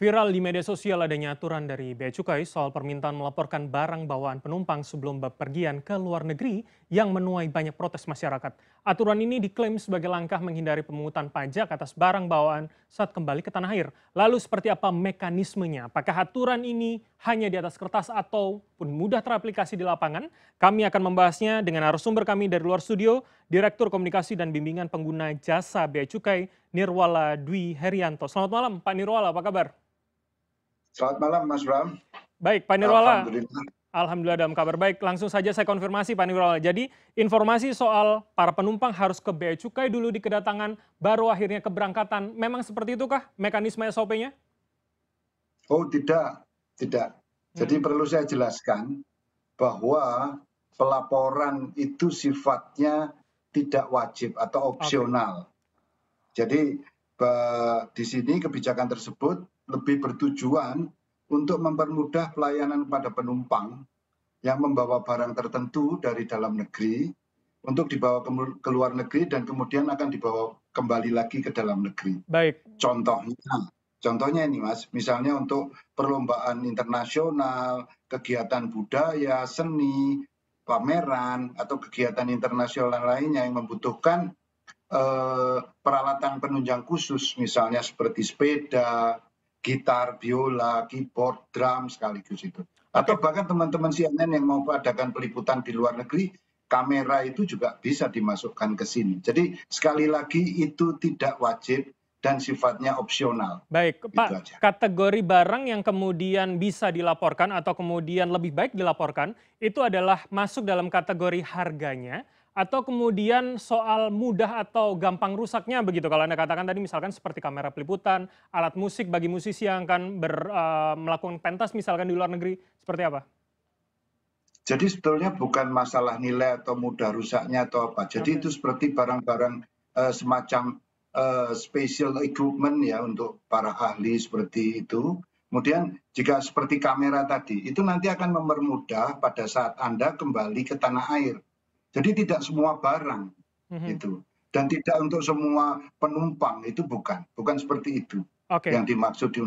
Viral di media sosial adanya aturan dari Bea Cukai soal permintaan melaporkan barang bawaan penumpang sebelum bepergian ke luar negeri yang menuai banyak protes masyarakat. Aturan ini diklaim sebagai langkah menghindari pemungutan pajak atas barang bawaan saat kembali ke tanah air. Lalu seperti apa mekanismenya? Apakah aturan ini hanya di atas kertas atau pun mudah teraplikasi di lapangan? Kami akan membahasnya dengan narasumber kami dari luar studio, Direktur Komunikasi dan Bimbingan Pengguna Jasa Bea Cukai, Nirwala Dwi Herianto. Selamat malam Pak Nirwala, apa kabar? Selamat malam Mas Bram. Baik, Pak Nirwala. Alhamdulillah. Alhamdulillah dalam kabar baik. Langsung saja saya konfirmasi Pak Nirwala. Jadi informasi soal para penumpang harus ke Bea Cukai dulu di kedatangan, baru akhirnya keberangkatan. Memang seperti itukah mekanisme SOP-nya? Oh tidak, tidak. Jadi hmm. perlu saya jelaskan bahwa pelaporan itu sifatnya tidak wajib atau opsional. Okay. Jadi di sini kebijakan tersebut lebih bertujuan untuk mempermudah pelayanan pada penumpang yang membawa barang tertentu dari dalam negeri untuk dibawa ke luar negeri dan kemudian akan dibawa kembali lagi ke dalam negeri. Baik. Contohnya, contohnya ini Mas, misalnya untuk perlombaan internasional, kegiatan budaya, seni, pameran atau kegiatan internasional lainnya yang membutuhkan eh, peralatan penunjang khusus misalnya seperti sepeda, gitar, biola, keyboard, drum sekaligus itu. Atau bahkan teman-teman CNN yang mau adakan peliputan di luar negeri, kamera itu juga bisa dimasukkan ke sini. Jadi sekali lagi itu tidak wajib dan sifatnya opsional. Baik, itu Pak, aja. kategori barang yang kemudian bisa dilaporkan atau kemudian lebih baik dilaporkan itu adalah masuk dalam kategori harganya atau kemudian soal mudah atau gampang rusaknya begitu kalau anda katakan tadi misalkan seperti kamera peliputan alat musik bagi musisi yang akan ber, uh, melakukan pentas misalkan di luar negeri seperti apa? Jadi sebetulnya bukan masalah nilai atau mudah rusaknya atau apa. Jadi okay. itu seperti barang-barang uh, semacam uh, special equipment ya untuk para ahli seperti itu. Kemudian jika seperti kamera tadi, itu nanti akan mempermudah pada saat Anda kembali ke tanah air jadi tidak semua barang mhm. itu dan tidak untuk semua penumpang itu bukan bukan seperti itu okay. yang dimaksud di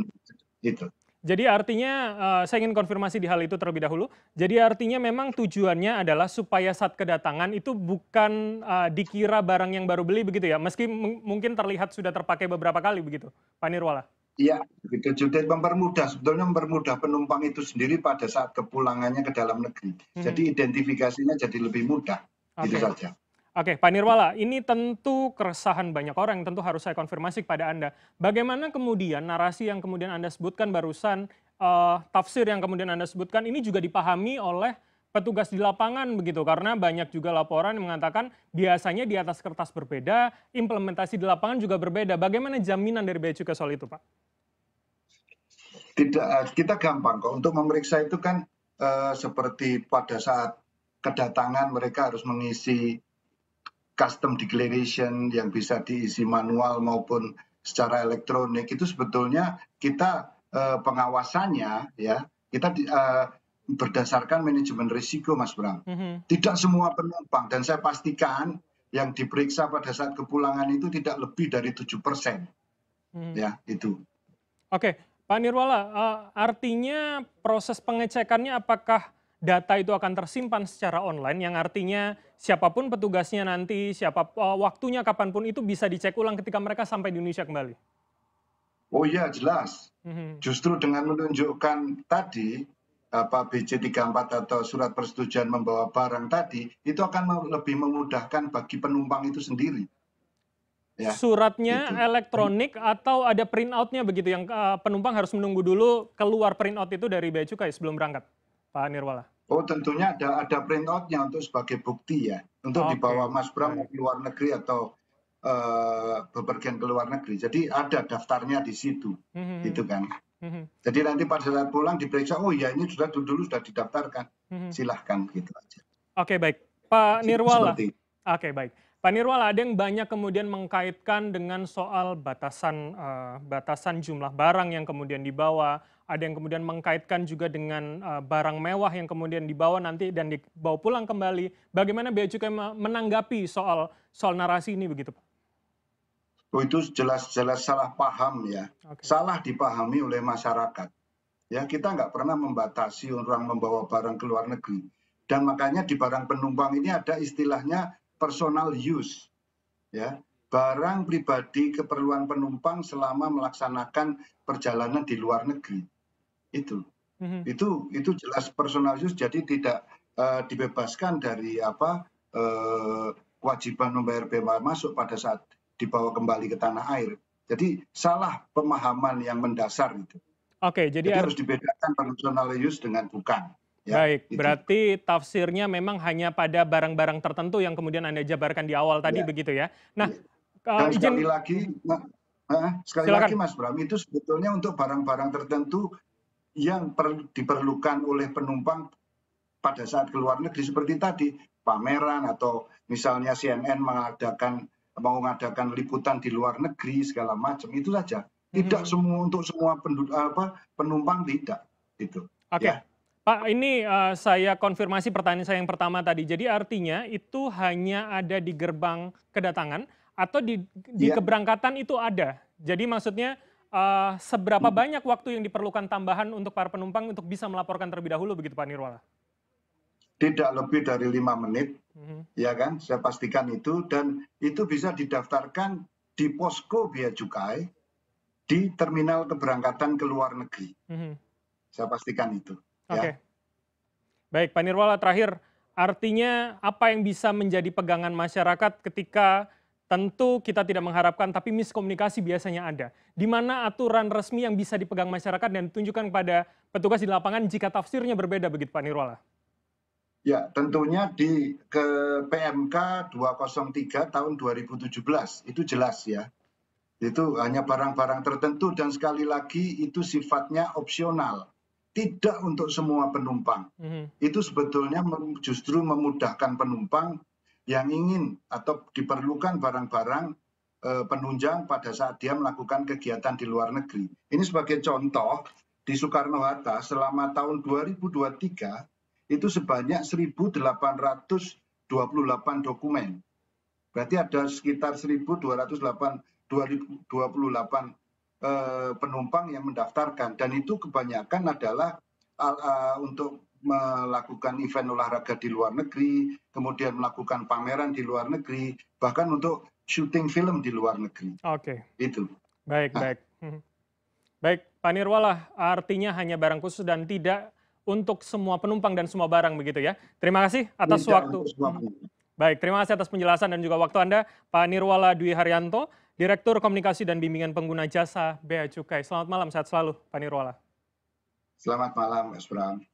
itu jadi artinya uh, saya ingin konfirmasi di hal itu terlebih dahulu. Jadi artinya memang tujuannya adalah supaya saat kedatangan itu bukan uh, dikira barang yang baru beli begitu ya, meski mungkin terlihat sudah terpakai beberapa kali begitu, Pak Nirwala. Iya, begitu. Jadi mempermudah, sebetulnya mempermudah penumpang itu sendiri pada saat kepulangannya ke dalam negeri. Hmm. Jadi identifikasinya jadi lebih mudah. Gitu saja. Oke, Pak Nirwala, ini tentu keresahan banyak orang tentu harus saya konfirmasi kepada Anda. Bagaimana kemudian narasi yang kemudian Anda sebutkan barusan, uh, tafsir yang kemudian Anda sebutkan ini juga dipahami oleh petugas di lapangan begitu karena banyak juga laporan yang mengatakan biasanya di atas kertas berbeda, implementasi di lapangan juga berbeda. Bagaimana jaminan dari Bea Cukai soal itu, Pak? Tidak, kita gampang kok untuk memeriksa itu kan eh, seperti pada saat kedatangan mereka harus mengisi custom declaration yang bisa diisi manual maupun secara elektronik itu sebetulnya kita eh, pengawasannya ya kita eh, berdasarkan manajemen risiko Mas Bram. Mm -hmm. Tidak semua penumpang dan saya pastikan yang diperiksa pada saat kepulangan itu tidak lebih dari tujuh persen. Mm Ya, itu. Oke, Pak Nirwala, uh, artinya proses pengecekannya apakah data itu akan tersimpan secara online yang artinya siapapun petugasnya nanti, siapa eh, waktunya kapanpun itu bisa dicek ulang ketika mereka sampai di Indonesia kembali. Oh iya jelas. Mhm. Justru dengan menunjukkan tadi apa eh, BC34 atau surat persetujuan membawa barang tadi itu akan lebih memudahkan bagi penumpang itu sendiri. Ya, Suratnya itu. elektronik atau ada printoutnya begitu yang eh, penumpang harus menunggu dulu keluar printout itu dari bea cukai sebelum berangkat. Pak Nirwala? oh tentunya ada ada printoutnya untuk sebagai bukti ya untuk dibawa Mas Bram ke luar negeri atau eh, bepergian ke luar negeri jadi ada daftarnya di situ hmm, hmm, hmm. gitu kan jadi nanti pada saat pulang diperiksa oh ya ini sudah dulu sudah didaftarkan silahkan gitu aja oke baik Pak gitu Nirwala oke baik Pak Nirwala, ada yang banyak kemudian mengkaitkan dengan soal batasan uh, batasan jumlah barang yang kemudian dibawa, ada yang kemudian mengkaitkan juga dengan uh, barang mewah yang kemudian dibawa nanti dan dibawa pulang kembali. Bagaimana Bea Cukai menanggapi soal soal narasi ini begitu, Pak? Oh, itu jelas-jelas salah paham ya, okay. salah dipahami oleh masyarakat. Ya kita nggak pernah membatasi orang membawa barang ke luar negeri dan makanya di barang penumpang ini ada istilahnya personal use ya barang pribadi keperluan penumpang selama melaksanakan perjalanan di luar negeri itu mm-hmm. itu itu jelas personal use jadi tidak uh, dibebaskan dari apa uh, eh, kewajiban membayar bea masuk pada saat dibawa kembali ke tanah air jadi salah pemahaman yang mendasar itu Oke, jadi, jadi harus dibedakan personal use dengan bukan. Ya, Baik, berarti tafsirnya memang hanya pada barang-barang tertentu yang kemudian Anda jabarkan di awal tadi ya. begitu ya. Nah, uh, Dan izin sekali lagi nah, sekali Silakan. lagi Mas Bram itu sebetulnya untuk barang-barang tertentu yang diperlukan oleh penumpang pada saat keluar negeri seperti tadi pameran atau misalnya CNN mengadakan mau mengadakan liputan di luar negeri segala macam itu saja. Tidak -hmm. semua untuk semua penduduk apa penumpang tidak gitu. Oke. Okay. Ya. Pak, ini uh, saya konfirmasi pertanyaan saya yang pertama tadi. Jadi artinya itu hanya ada di gerbang kedatangan atau di, di ya. keberangkatan itu ada. Jadi maksudnya uh, seberapa hmm. banyak waktu yang diperlukan tambahan untuk para penumpang untuk bisa melaporkan terlebih dahulu begitu Pak Nirwala? Tidak lebih dari lima menit, hmm. ya kan? Saya pastikan itu dan itu bisa didaftarkan di posko biaya cukai di terminal keberangkatan ke luar negeri. Hmm. Saya pastikan itu. Ya. oke baik pak nirwala terakhir artinya apa yang bisa menjadi pegangan masyarakat ketika tentu kita tidak mengharapkan tapi miskomunikasi biasanya ada di mana aturan resmi yang bisa dipegang masyarakat dan ditunjukkan kepada petugas di lapangan jika tafsirnya berbeda begitu pak nirwala Ya, tentunya di ke PMK 203 tahun 2017 itu jelas ya. Itu hanya barang-barang tertentu dan sekali lagi itu sifatnya opsional tidak untuk semua penumpang. Mhm. Itu sebetulnya justru memudahkan penumpang yang ingin atau diperlukan barang-barang eh, penunjang pada saat dia melakukan kegiatan di luar negeri. Ini sebagai contoh, di Soekarno-Hatta selama tahun 2023 itu sebanyak 1.828 dokumen. Berarti ada sekitar 1.228 2028 Eh, penumpang yang mendaftarkan dan itu kebanyakan adalah eh, untuk melakukan event olahraga di luar negeri kemudian melakukan pameran di luar negeri bahkan untuk syuting film di luar negeri oke itu baik nah. baik hmm. baik pak nirwala artinya hanya barang khusus dan tidak untuk semua penumpang dan semua barang begitu ya terima kasih atas tidak waktu Baik, terima kasih atas penjelasan dan juga waktu Anda, Pak Nirwala Dwi Haryanto, Direktur Komunikasi dan Bimbingan Pengguna Jasa Bea Cukai. Selamat malam, sehat selalu, Pak Nirwala. Selamat malam, Mas Bram.